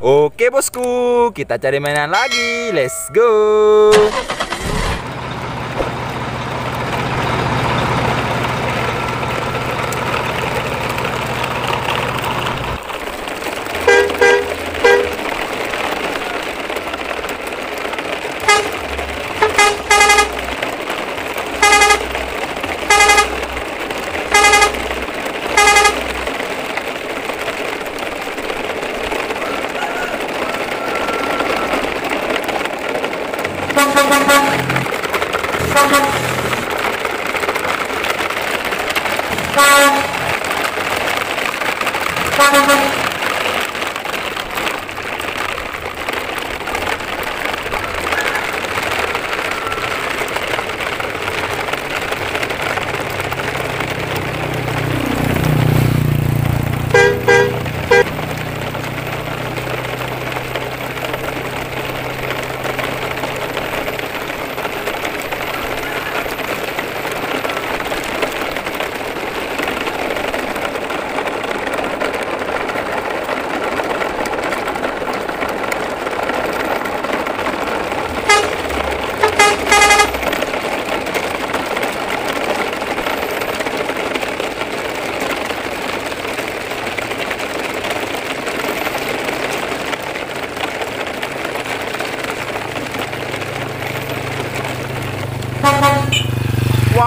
Oke bosku, kita cari mainan lagi. Let's go.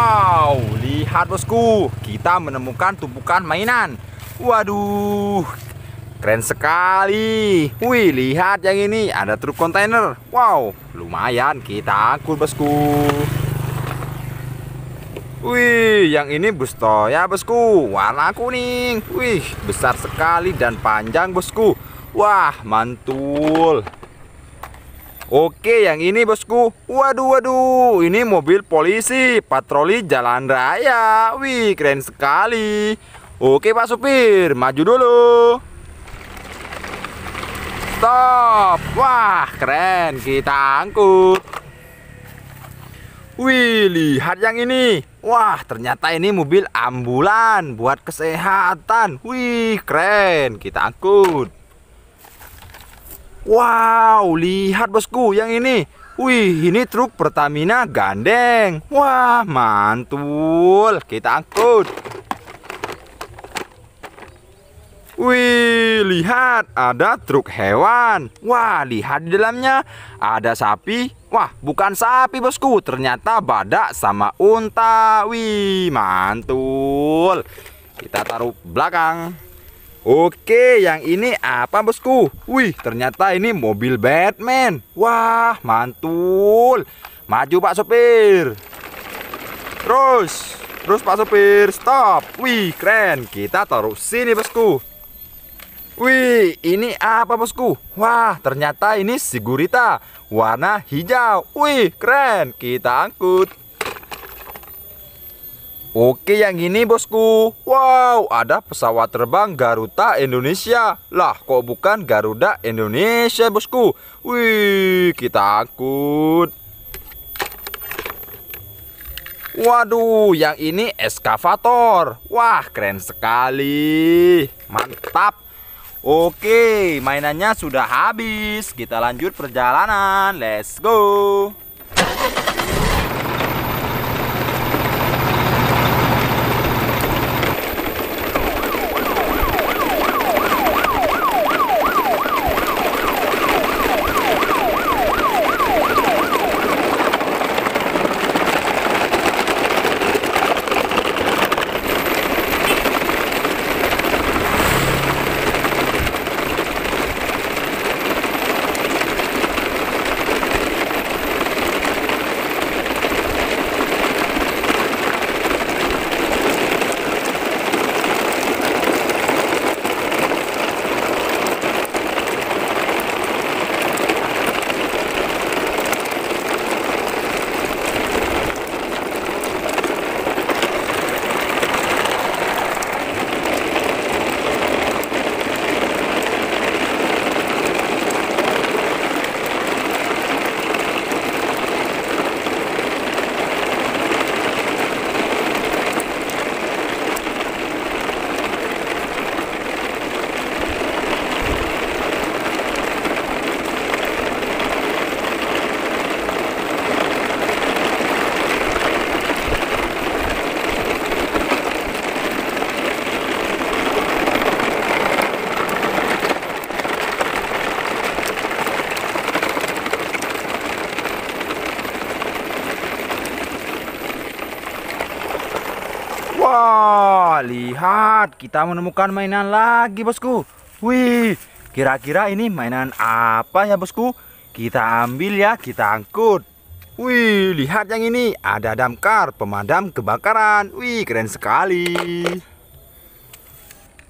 Wow, lihat bosku, kita menemukan tumpukan mainan. Waduh, keren sekali. Wih, lihat yang ini, ada truk kontainer. Wow, lumayan kita angkut bosku. Wih, yang ini bus ya bosku, warna kuning. Wih, besar sekali dan panjang bosku. Wah, mantul. Oke, yang ini bosku. Waduh, waduh. Ini mobil polisi patroli jalan raya. Wih, keren sekali. Oke, Pak Supir, maju dulu. Stop. Wah, keren. Kita angkut. Wih, lihat yang ini. Wah, ternyata ini mobil ambulan buat kesehatan. Wih, keren. Kita angkut. Wow, lihat bosku yang ini. Wih, ini truk Pertamina gandeng. Wah, mantul. Kita angkut. Wih, lihat ada truk hewan. Wah, lihat di dalamnya ada sapi. Wah, bukan sapi bosku, ternyata badak sama unta. Wih, mantul. Kita taruh belakang. Oke, yang ini apa bosku? Wih, ternyata ini mobil Batman. Wah, mantul. Maju pak sopir. Terus, terus pak sopir, stop. Wih, keren. Kita taruh sini bosku. Wih, ini apa bosku? Wah, ternyata ini sigurita. Warna hijau. Wih, keren. Kita angkut. Oke yang ini bosku Wow ada pesawat terbang Garuda Indonesia Lah kok bukan Garuda Indonesia bosku Wih kita angkut Waduh yang ini eskavator Wah keren sekali Mantap Oke mainannya sudah habis Kita lanjut perjalanan Let's go lihat kita menemukan mainan lagi bosku Wih kira-kira ini mainan apa ya bosku Kita ambil ya kita angkut Wih lihat yang ini ada damkar pemadam kebakaran Wih keren sekali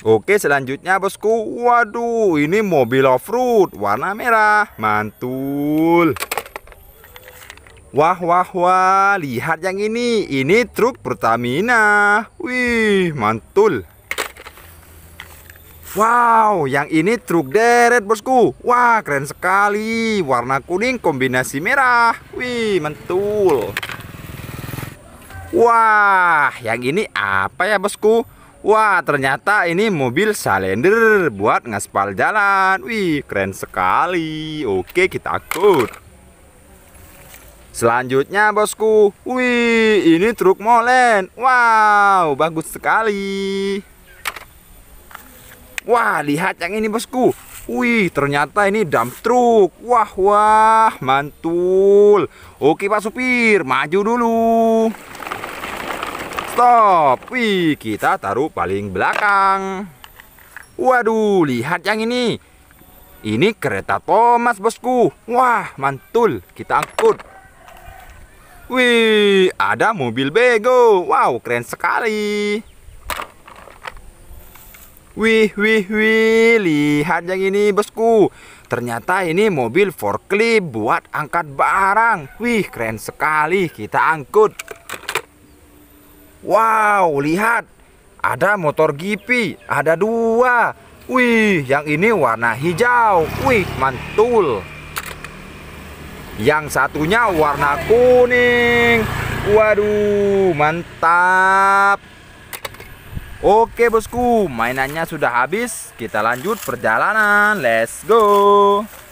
Oke selanjutnya bosku Waduh ini mobil off-road warna merah Mantul Wah wah wah, lihat yang ini. Ini truk Pertamina. Wih, mantul. Wow, yang ini truk deret, Bosku. Wah, keren sekali. Warna kuning kombinasi merah. Wih, mantul. Wah, yang ini apa ya, Bosku? Wah, ternyata ini mobil salender buat ngaspal jalan. Wih, keren sekali. Oke, kita akur. Selanjutnya bosku, wih ini truk molen, wow bagus sekali. Wah lihat yang ini bosku, wih ternyata ini dump truk, wah wah mantul. Oke pak supir, maju dulu. Stop, wih kita taruh paling belakang. Waduh lihat yang ini, ini kereta Thomas bosku, wah mantul kita angkut. Wih, ada mobil bego. Wow, keren sekali. Wih, wih, wih, lihat yang ini bosku. Ternyata ini mobil forklift buat angkat barang. Wih, keren sekali. Kita angkut. Wow, lihat. Ada motor gipi, ada dua. Wih, yang ini warna hijau. Wih, mantul. Yang satunya warna kuning. Waduh, mantap. Oke bosku, mainannya sudah habis. Kita lanjut perjalanan. Let's go.